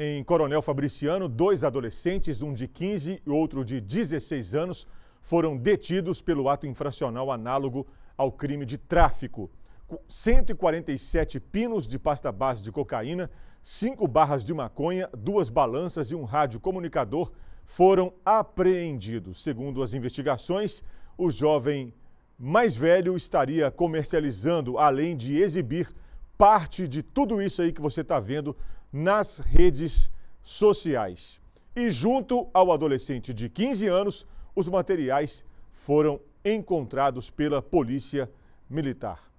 Em Coronel Fabriciano, dois adolescentes, um de 15 e outro de 16 anos, foram detidos pelo ato infracional análogo ao crime de tráfico. 147 pinos de pasta base de cocaína, cinco barras de maconha, duas balanças e um rádio comunicador foram apreendidos. Segundo as investigações, o jovem mais velho estaria comercializando, além de exibir parte de tudo isso aí que você está vendo nas redes sociais. E junto ao adolescente de 15 anos, os materiais foram encontrados pela Polícia Militar.